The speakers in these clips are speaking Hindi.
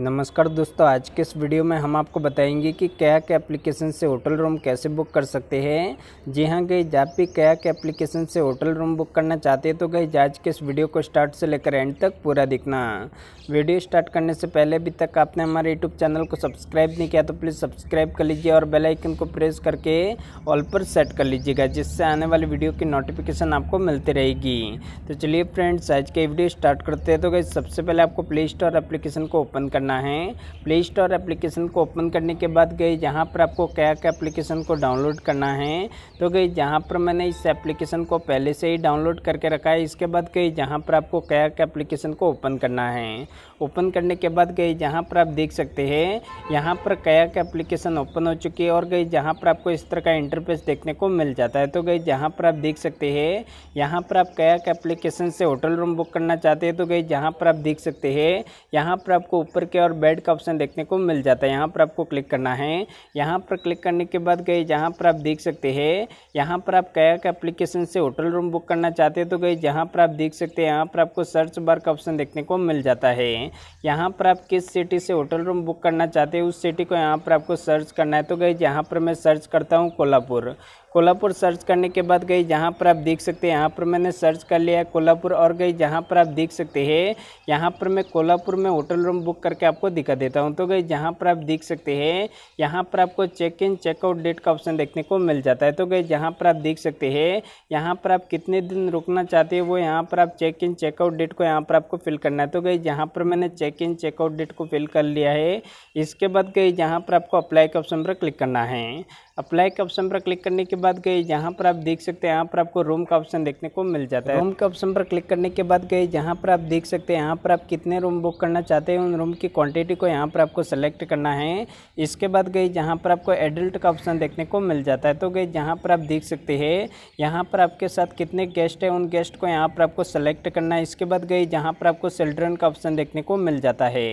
नमस्कार दोस्तों आज के इस वीडियो में हम आपको बताएंगे कि के एप्लीकेशन से होटल रूम कैसे बुक कर सकते हैं जी हाँ गई आप भी के एप्लीकेशन से होटल रूम बुक करना चाहते हैं तो गई आज के इस वीडियो को स्टार्ट से लेकर एंड तक पूरा दिखना वीडियो स्टार्ट करने से पहले अभी तक आपने हमारे यूट्यूब चैनल को सब्सक्राइब नहीं किया तो प्लीज़ सब्सक्राइब कर लीजिए और बेलाइकन को प्रेस करके ऑल पर सेट कर लीजिएगा जिससे आने वाली वीडियो की नोटिफिकेशन आपको मिलती रहेगी तो चलिए फ्रेंड्स आज के वीडियो स्टार्ट करते हैं तो गई सबसे पहले आपको प्ले स्टोर एप्लीकेशन को ओपन करना करना है प्ले स्टोर एप्लीकेशन को ओपन करने के बाद गए जहाँ पर आपको क्या क्या एप्लीकेशन को डाउनलोड करना है तो गए जहाँ पर मैंने इस एप्लीकेशन को पहले से ही डाउनलोड करके रखा है इसके बाद गए जहाँ पर आपको क्या क्या एप्लीकेशन को ओपन करना है ओपन करने के बाद गए जहाँ पर आप देख सकते हैं यहाँ पर क्या क्या एप्लीकेशन ओपन हो चुकी है और गए जहाँ पर आपको इस तरह का इंटरफेस देखने को मिल जाता है तो गई जहाँ पर आप देख सकते हैं यहाँ पर आप क्या एप्लीकेशन से होटल रूम बुक करना चाहते हैं तो गई जहाँ पर आप देख सकते हैं यहाँ पर आपको ऊपर के और बेड का ऑप्शन देखने को मिल जाता है यहाँ पर आपको क्लिक करना है यहाँ पर क्लिक करने के बाद गए जहाँ पर आप देख सकते हैं यहाँ पर आप कैक एप्लीकेशन से होटल रूम बुक करना चाहते हैं तो गए जहाँ पर आप देख सकते हैं यहाँ पर आपको सर्च बार का ऑप्शन देखने को मिल जाता है यहाँ पर आप किस सिटी से होटल रूम बुक करना चाहते हैं उस सिटी को यहाँ पर आपको सर्च करना है तो गए जहाँ पर मैं सर्च करता हूँ कोल्हापुर कोल्हापुर सर्च करने के बाद गई जहाँ पर आप देख सकते हैं यहाँ पर मैंने सर्च कर लिया कोल्हापुर और गई जहाँ पर आप देख सकते हैं यहाँ पर मैं कोल्हापुर में होटल रूम बुक करके आपको दिखा देता हूँ तो गई जहाँ पर आप देख सकते हैं यहाँ पर आपको चेक इन चेकआउट डेट का ऑप्शन देखने को मिल जाता है तो गई जहाँ पर आप देख सकते हैं यहाँ पर आप कितने दिन रुकना चाहते हैं वो यहाँ पर आप चेक इन चेकआउट डेट को यहाँ पर आपको फिल करना है तो गई जहाँ पर मैंने चेक इन चेकआउट डेट को फिल कर लिया है इसके बाद गई जहाँ पर आपको अप्लाई के ऑप्शन पर क्लिक करना है अप्लाई के ऑप्शन पर क्लिक करने के बाद बाद गए यहाँ पर आप देख सकते हैं यहाँ पर आपको रूम का ऑप्शन देखने को मिल जाता है रूम के ऑप्शन पर क्लिक करने के बाद गए यहाँ पर आप देख सकते हैं यहाँ पर आप कितने रूम बुक करना चाहते हैं उन रूम की क्वांटिटी को यहाँ पर आपको सेलेक्ट करना है इसके बाद गई जहाँ पर आपको एडल्ट का ऑप्शन देखने को मिल जाता है तो गई जहाँ पर आप देख सकते हैं यहाँ पर आपके साथ कितने गेस्ट हैं उन गेस्ट को यहाँ पर आपको सेलेक्ट करना है इसके बाद गई जहाँ पर आपको चिल्ड्रन का ऑप्शन देखने को मिल जाता है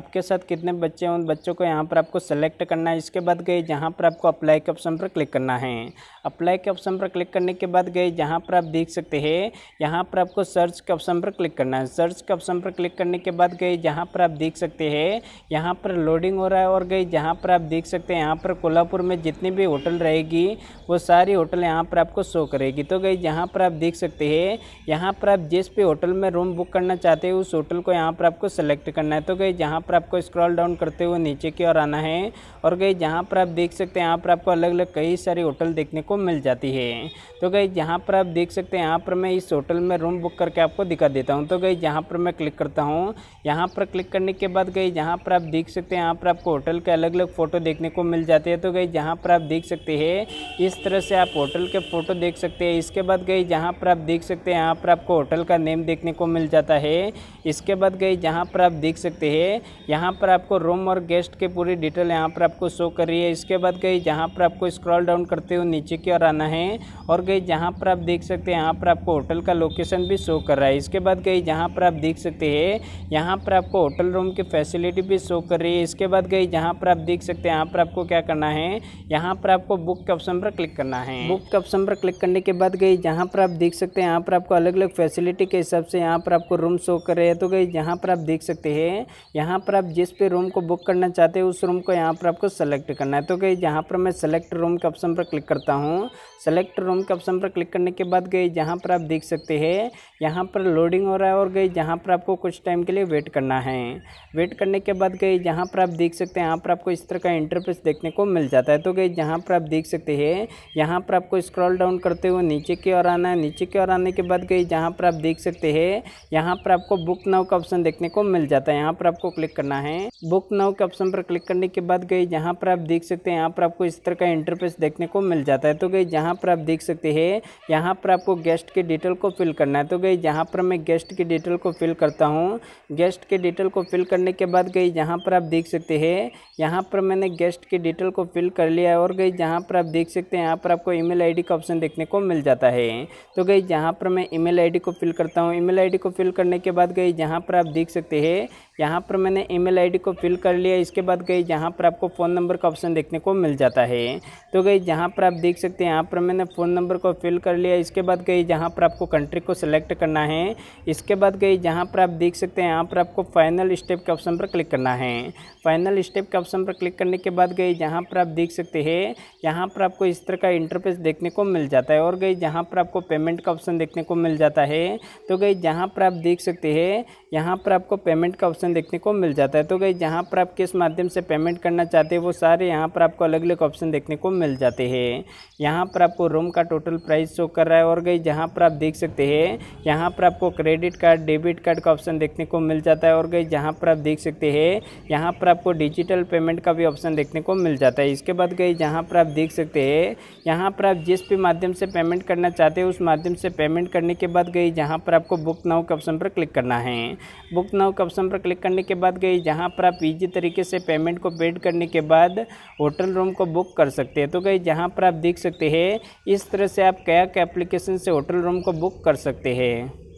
आपके साथ कितने बच्चे हैं उन बच्चों को यहाँ पर आपको सेलेक्ट करना है इसके बाद गई जहाँ पर आपको अप्लाई के ऑप्शन पर क्लिक करना है अप्लाई के ऑप्शन पर क्लिक करने के बाद गए जहाँ पर आप देख सकते हैं यहाँ पर आपको सर्च के ऑप्शन पर क्लिक करना है सर्च के ऑप्शन पर क्लिक करने के बाद गए जहाँ पर आप देख सकते हैं यहाँ पर लोडिंग हो रहा है और गई जहाँ पर आप देख सकते हैं यहाँ पर कोल्हापुर में जितनी भी होटल रहेगी वो सारी होटल यहाँ पर आपको शो करेगी तो गई जहाँ पर आप देख सकते हैं यहाँ पर आप जिस भी होटल में रूम बुक करना चाहते हैं उस होटल को यहाँ पर आपको सेलेक्ट करना है तो गई जहाँ पर आपको स्क्रॉल डाउन करते हुए नीचे की ओर आना है और गई जहाँ पर आप देख सकते हैं यहाँ पर आपको अलग अलग कई सारी होटल देख देखने को मिल जाती है तो गई जहाँ पर आप देख सकते हैं यहाँ पर मैं इस होटल में रूम बुक करके आपको दिखा देता हूँ तो गई जहाँ पर मैं क्लिक करता हूँ यहाँ पर क्लिक करने के बाद गई जहाँ पर आप देख सकते हैं यहाँ पर आपको होटल के अलग अलग फ़ोटो देखने को मिल जाते हैं तो गई जहाँ पर आप देख सकते हैं इस तरह से आप होटल के फ़ोटो देख सकते हैं इसके बाद गई जहाँ पर आप देख सकते हैं यहाँ पर आपको होटल का नेम देखने को मिल जाता है इसके बाद गई जहाँ पर आप देख सकते हैं यहाँ पर आपको रूम और गेस्ट के पूरी डिटेल यहाँ पर आपको शो कर रही है इसके बाद गई जहाँ पर आपको स्क्रॉल डाउन करते हुए नीचे की ओर आना है और गई जहाँ पर आप देख सकते हैं यहाँ पर आपको होटल का लोकेशन भी शो कर रहा है इसके बाद गई जहाँ पर आप देख सकते हैं यहाँ पर आपको होटल रूम की फैसिलिटी भी शो कर रही है इसके बाद गई जहाँ पर आप देख सकते हैं यहाँ पर आपको क्या करना है यहाँ पर आपको बुक के ऑप्शन पर क्लिक करना है बुक के ऑप्शन पर क्लिक करने के बाद गई जहाँ पर आप देख सकते हैं यहाँ पर आपको अलग अलग फैसिलिटी के हिसाब से यहाँ पर आपको रूम शो कर रहे हैं तो गई जहाँ पर आप देख सकते हैं यहाँ पर आप जिस पे रूम को बुक करना चाहते हैं उस रूम को यहाँ पर आपको सेलेक्ट करना है तो गई जहाँ पर मैं सेलेक्ट रूम के ऑप्शन पर क्लिक करता करता हूँ सेलेक्ट रोम के ऑप्शन पर क्लिक करने के बाद गई जहाँ पर आप देख सकते हैं यहाँ पर लोडिंग हो रहा है और गई जहाँ पर आपको कुछ टाइम के लिए वेट करना है वेट करने के बाद गई जहाँ पर आप देख सकते हैं यहाँ पर आपको इस तरह का इंटरफेस देखने को मिल जाता है तो गई जहाँ पर आप देख सकते हैं यहाँ पर आपको स्क्रॉल डाउन करते हुए नीचे की ओर आना है नीचे की ओर आने के बाद गई जहाँ पर आप देख सकते हैं यहाँ पर आपको बुक नाउ का ऑप्शन देखने को मिल जाता है यहाँ पर आपको क्लिक करना है बुक नाउ के ऑप्शन पर क्लिक करने के बाद गई जहाँ पर आप देख सकते हैं यहाँ पर आपको इस तरह का इंटरफेस देखने को मिल जाता है जाता है तो गई जहाँ पर आप देख सकते हैं यहाँ पर आपको गेस्ट के डिटेल को फिल करना है तो गई जहाँ पर मैं गेस्ट के डिटेल को फिल करता हूँ गेस्ट के डिटेल को फिल करने के बाद गई जहाँ पर आप देख सकते हैं यहाँ पर मैंने गेस्ट के डिटेल को फिल कर लिया और गई जहाँ पर आप देख सकते हैं यहाँ पर आपको ई मेल का ऑप्शन देखने को मिल जाता है तो गई जहाँ पर मैं ई मेल को फिल करता हूँ ई मेल को फिल करने के बाद गई जहाँ पर आप देख सकते हैं यहाँ पर मैंने ईमेल आईडी को फिल कर लिया इसके बाद गई जहाँ पर आपको फ़ोन नंबर का ऑप्शन देखने को मिल जाता है तो गई जहाँ पर आप देख देख सकते हैं यहाँ पर मैंने फ़ोन नंबर को फिल कर लिया इसके बाद गई जहाँ पर आपको कंट्री को सिलेक्ट करना है इसके बाद गई जहाँ पर आप देख सकते हैं यहाँ पर आपको फाइनल स्टेप के ऑप्शन पर क्लिक करना है फाइनल स्टेप के ऑप्शन पर क्लिक करने के बाद गई जहाँ पर आप देख सकते हैं यहाँ पर आपको इस तरह का इंटरफेस देखने को मिल जाता है और गई जहाँ पर आपको पेमेंट का ऑप्शन देखने को मिल जाता है तो गई जहाँ पर आप देख सकते हैं यहाँ पर आपको पेमेंट का ऑप्शन देखने को मिल जाता है तो गई जहाँ पर आप किस माध्यम से पेमेंट करना चाहते हैं वो सारे यहाँ पर आपको अलग अलग ऑप्शन देखने को मिल जाते हैं यहाँ पर आपको रूम का टोटल प्राइस शो कर रहा है और गई जहाँ पर आप देख सकते हैं यहाँ पर आपको क्रेडिट कार्ड डेबिट कार्ड का ऑप्शन देखने को मिल जाता है और गई जहाँ पर आप देख सकते हैं यहाँ पर आपको डिजिटल पेमेंट का भी ऑप्शन देखने को मिल जाता है इसके बाद गई जहाँ पर आप देख सकते हैं यहाँ पर आप जिस भी माध्यम से पेमेंट करना चाहते हैं उस माध्यम से पेमेंट करने के बाद गई जहाँ पर आपको बुक नाउ के ऑप्शन पर क्लिक करना है बुक नाउ के ऑप्शन पर क्लिक करने के बाद गई जहाँ पर आप ईजी तरीके से पेमेंट को पेड करने के बाद होटल रूम को बुक कर सकते हैं तो गई जहाँ पर आप देख देख सकते हैं इस तरह से आप कैक एप्लीकेशन से होटल रूम को बुक कर सकते हैं